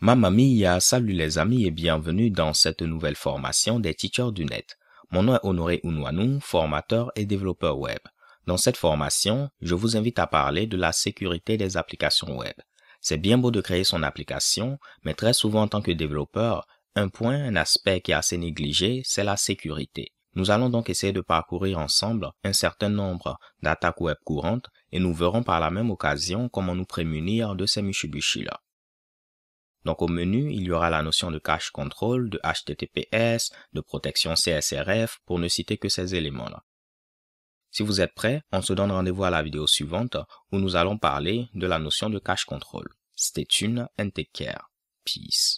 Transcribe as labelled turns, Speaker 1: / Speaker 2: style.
Speaker 1: Mamma mia, salut les amis et bienvenue dans cette nouvelle formation des teachers du net. Mon nom est Honoré Unwanu, formateur et développeur web. Dans cette formation, je vous invite à parler de la sécurité des applications web. C'est bien beau de créer son application, mais très souvent en tant que développeur, un point, un aspect qui est assez négligé, c'est la sécurité. Nous allons donc essayer de parcourir ensemble un certain nombre d'attaques web courantes et nous verrons par la même occasion comment nous prémunir de ces mishibushi là Donc au menu, il y aura la notion de cache control, de HTTPS, de protection CSRF, pour ne citer que ces éléments-là. Si vous êtes prêt, on se donne rendez-vous à la vidéo suivante où nous allons parler de la notion de cache control. Stay tuned and Peace.